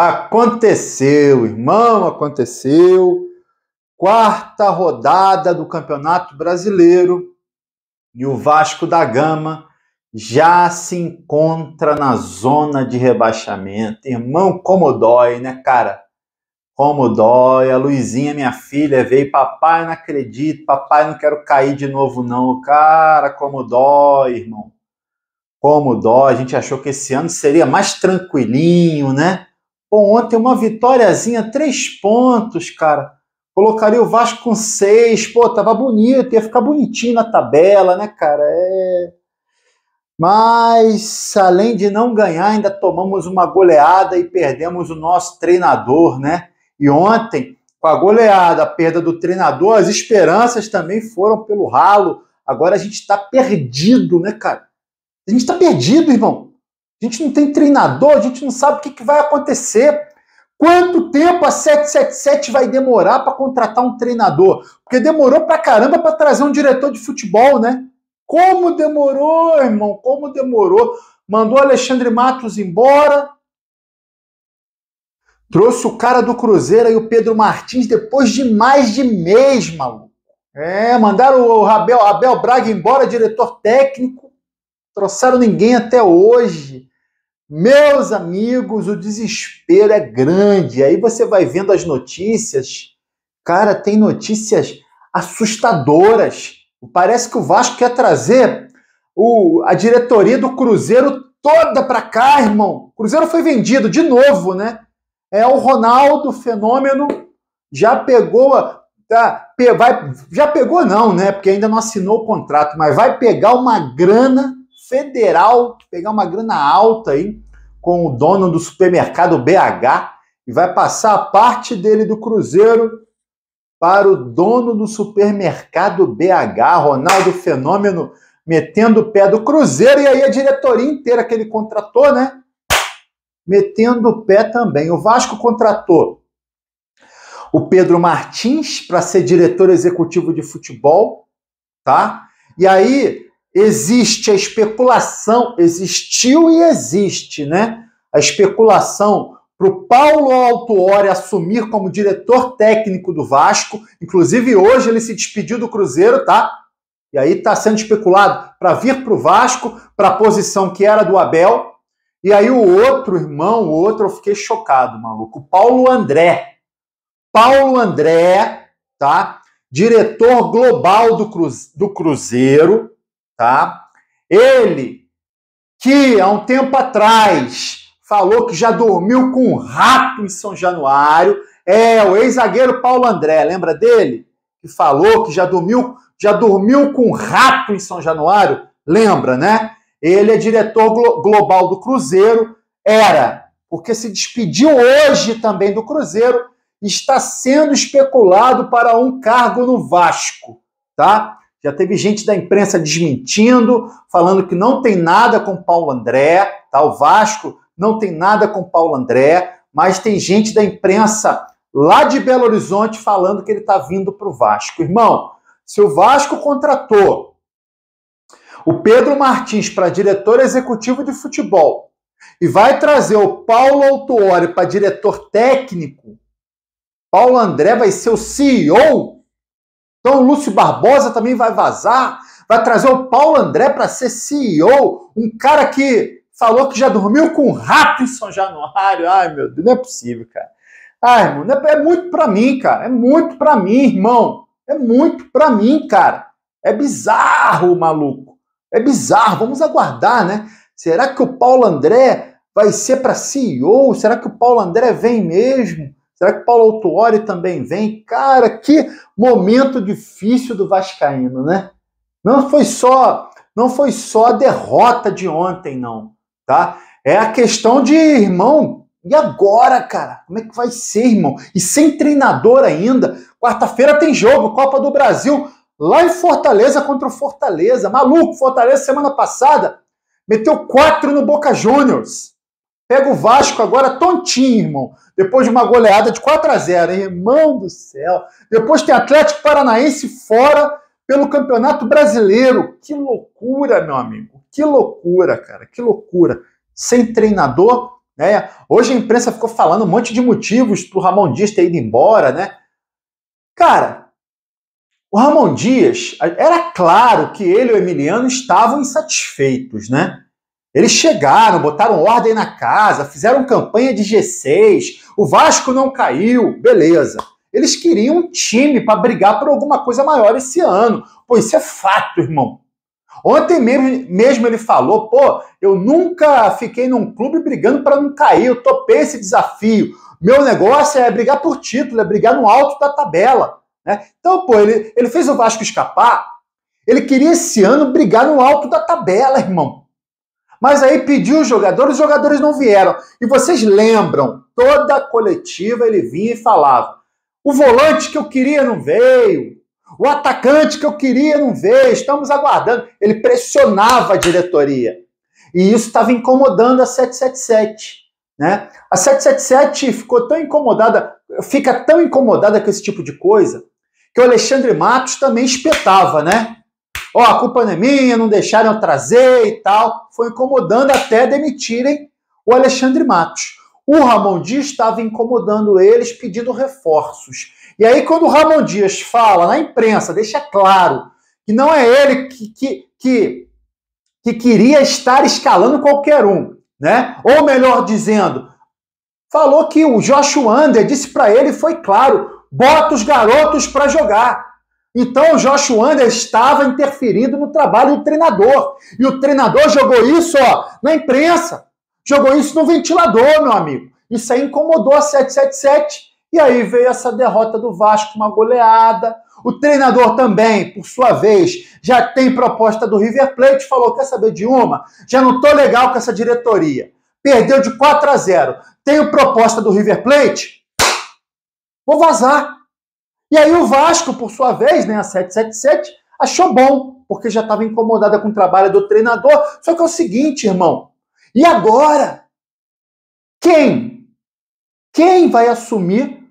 Aconteceu, irmão, aconteceu. Quarta rodada do Campeonato Brasileiro e o Vasco da Gama já se encontra na zona de rebaixamento. Irmão, como dói, né, cara? Como dói. A Luizinha, minha filha, veio, papai, não acredito, papai, não quero cair de novo, não. Cara, como dói, irmão. Como dói. A gente achou que esse ano seria mais tranquilinho, né? Bom, ontem uma vitóriazinha, três pontos, cara. Colocaria o Vasco com seis. Pô, tava bonito, ia ficar bonitinho na tabela, né, cara? É... Mas, além de não ganhar, ainda tomamos uma goleada e perdemos o nosso treinador, né? E ontem, com a goleada, a perda do treinador, as esperanças também foram pelo ralo. Agora a gente tá perdido, né, cara? A gente tá perdido, irmão. A gente não tem treinador, a gente não sabe o que, que vai acontecer. Quanto tempo a 777 vai demorar para contratar um treinador? Porque demorou pra caramba para trazer um diretor de futebol, né? Como demorou, irmão? Como demorou? Mandou Alexandre Matos embora. Trouxe o cara do Cruzeiro e o Pedro Martins depois de mais de mês, maluco. É, mandaram o Abel, Abel Braga embora, diretor técnico. Trouxeram ninguém até hoje. Meus amigos, o desespero é grande. Aí você vai vendo as notícias. Cara, tem notícias assustadoras. Parece que o Vasco quer trazer o, a diretoria do Cruzeiro toda para cá, irmão. O Cruzeiro foi vendido de novo, né? É o Ronaldo fenômeno já pegou a, tá, pe, vai, já pegou não, né? Porque ainda não assinou o contrato, mas vai pegar uma grana federal, pegar uma grana alta aí com o dono do supermercado BH e vai passar a parte dele do Cruzeiro para o dono do supermercado BH, Ronaldo Fenômeno, metendo o pé do Cruzeiro e aí a diretoria inteira que ele contratou, né? Metendo o pé também. O Vasco contratou o Pedro Martins para ser diretor executivo de futebol, tá? E aí existe a especulação, existiu e existe, né? A especulação para o Paulo Altuori assumir como diretor técnico do Vasco. Inclusive, hoje ele se despediu do Cruzeiro, tá? E aí está sendo especulado para vir para o Vasco, para a posição que era do Abel. E aí o outro irmão, o outro, eu fiquei chocado, maluco. Paulo André. Paulo André, tá? Diretor global do, Cruzeiro, tá? Ele que há um tempo atrás falou que já dormiu com um rato em São Januário, é o ex-zagueiro Paulo André, lembra dele? Que falou que já dormiu, já dormiu com um rato em São Januário, lembra, né? Ele é diretor glo global do Cruzeiro, era, porque se despediu hoje também do Cruzeiro, está sendo especulado para um cargo no Vasco, tá? Já teve gente da imprensa desmentindo, falando que não tem nada com Paulo André, tá? O Vasco não tem nada com Paulo André, mas tem gente da imprensa lá de Belo Horizonte falando que ele está vindo para o Vasco. Irmão, se o Vasco contratou o Pedro Martins para diretor executivo de futebol e vai trazer o Paulo Autuori para diretor técnico, Paulo André vai ser o CEO então o Lúcio Barbosa também vai vazar, vai trazer o Paulo André para ser CEO, um cara que falou que já dormiu com um rato em São Januário. Ai, meu Deus, não é possível, cara. Ai, irmão, é, é muito para mim, cara. É muito para mim, irmão. É muito para mim, cara. É bizarro, maluco. É bizarro. Vamos aguardar, né? Será que o Paulo André vai ser para CEO? Será que o Paulo André vem mesmo? Será que Paulo Autuori também vem? Cara, que momento difícil do Vascaíno, né? Não foi só, não foi só a derrota de ontem, não, tá? É a questão de irmão. E agora, cara? Como é que vai ser, irmão? E sem treinador ainda. Quarta-feira tem jogo, Copa do Brasil, lá em Fortaleza contra o Fortaleza. Maluco, Fortaleza semana passada meteu quatro no Boca Juniors. Pega o Vasco agora tontinho, irmão. Depois de uma goleada de 4 a 0 hein? irmão do céu. Depois tem Atlético Paranaense fora pelo Campeonato Brasileiro. Que loucura, meu amigo. Que loucura, cara. Que loucura. Sem treinador, né? Hoje a imprensa ficou falando um monte de motivos pro Ramon Dias ter ido embora, né? Cara, o Ramon Dias, era claro que ele e o Emiliano estavam insatisfeitos, né? Eles chegaram, botaram ordem na casa, fizeram campanha de G6, o Vasco não caiu, beleza. Eles queriam um time para brigar por alguma coisa maior esse ano. Pô, isso é fato, irmão. Ontem mesmo, mesmo ele falou, pô, eu nunca fiquei num clube brigando para não cair, eu topei esse desafio. Meu negócio é brigar por título, é brigar no alto da tabela. Né? Então, pô, ele, ele fez o Vasco escapar, ele queria esse ano brigar no alto da tabela, irmão. Mas aí pediu os jogadores, os jogadores não vieram. E vocês lembram, toda a coletiva ele vinha e falava: o volante que eu queria não veio, o atacante que eu queria não veio, estamos aguardando. Ele pressionava a diretoria. E isso estava incomodando a 777. Né? A 777 ficou tão incomodada, fica tão incomodada com esse tipo de coisa, que o Alexandre Matos também espetava, né? ó, oh, a culpa não é minha, não deixaram eu trazer e tal. Foi incomodando até demitirem o Alexandre Matos. O Ramon Dias estava incomodando eles, pedindo reforços. E aí, quando o Ramon Dias fala na imprensa, deixa claro que não é ele que, que, que, que queria estar escalando qualquer um, né? Ou melhor dizendo, falou que o Joshua Ander disse para ele, foi claro, bota os garotos para jogar. Então o Joshua Ander estava interferindo no trabalho do treinador. E o treinador jogou isso ó, na imprensa, jogou isso no ventilador, meu amigo. Isso aí incomodou a 777. E aí veio essa derrota do Vasco, uma goleada. O treinador também, por sua vez, já tem proposta do River Plate, falou: quer saber de uma? Já não tô legal com essa diretoria. Perdeu de 4 a 0. Tenho proposta do River Plate? Vou vazar. E aí o Vasco, por sua vez, né, a 777, achou bom, porque já estava incomodada com o trabalho do treinador. Só que é o seguinte, irmão, e agora? Quem? Quem vai assumir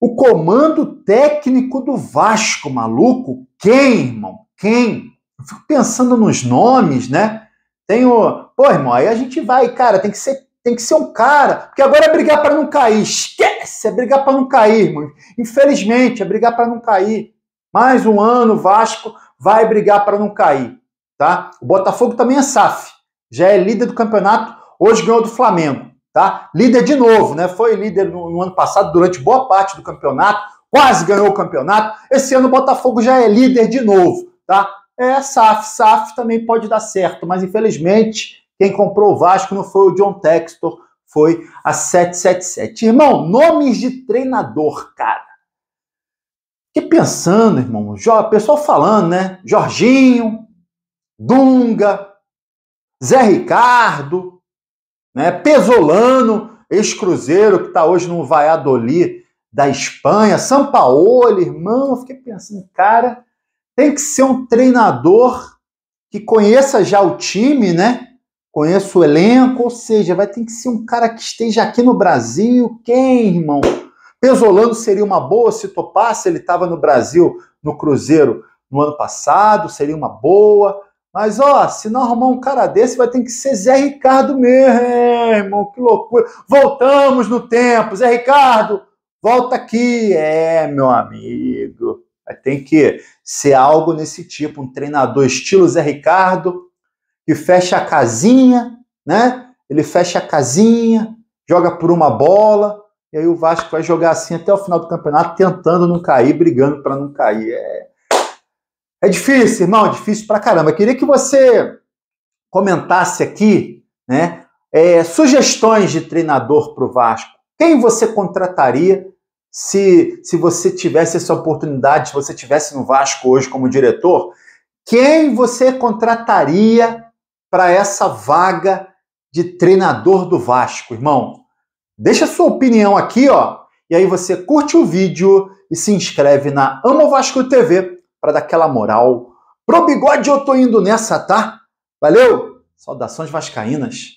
o comando técnico do Vasco, maluco? Quem, irmão? Quem? Eu fico pensando nos nomes, né? Tem o. Pô, irmão, aí a gente vai, cara, tem que ser tem que ser um cara, porque agora é brigar para não cair. Esquece, é brigar para não cair, irmão. Infelizmente, é brigar para não cair. Mais um ano o Vasco vai brigar para não cair, tá? O Botafogo também é SAF, já é líder do campeonato, hoje ganhou do Flamengo, tá? Líder de novo, né? Foi líder no, no ano passado durante boa parte do campeonato, quase ganhou o campeonato. Esse ano o Botafogo já é líder de novo, tá? É SAF, SAF também pode dar certo, mas infelizmente quem comprou o Vasco não foi o John Textor, foi a 777. Irmão, nomes de treinador, cara. Fiquei pensando, irmão, o pessoal falando, né? Jorginho, Dunga, Zé Ricardo, né? Pesolano, ex-cruzeiro que está hoje no Valladolid da Espanha, Sampaoli, irmão. Eu fiquei pensando, cara, tem que ser um treinador que conheça já o time, né? conheço o elenco, ou seja, vai ter que ser um cara que esteja aqui no Brasil. Quem, irmão? Pesolano seria uma boa se topasse, ele estava no Brasil, no Cruzeiro, no ano passado, seria uma boa. Mas, ó, se não arrumar um cara desse, vai ter que ser Zé Ricardo mesmo, é, irmão, que loucura. Voltamos no tempo, Zé Ricardo, volta aqui. É, meu amigo, vai ter que ser algo nesse tipo, um treinador estilo Zé Ricardo, que fecha a casinha, né? Ele fecha a casinha, joga por uma bola, e aí o Vasco vai jogar assim até o final do campeonato, tentando não cair, brigando para não cair. É... é difícil, irmão, é difícil pra caramba. Eu queria que você comentasse aqui, né? É, sugestões de treinador para o Vasco. Quem você contrataria se, se você tivesse essa oportunidade, se você tivesse no Vasco hoje como diretor? Quem você contrataria para essa vaga de treinador do Vasco, irmão? Deixa sua opinião aqui, ó. E aí você curte o vídeo e se inscreve na Amo Vasco TV para dar aquela moral. Pro bigode eu tô indo nessa, tá? Valeu! Saudações vascaínas.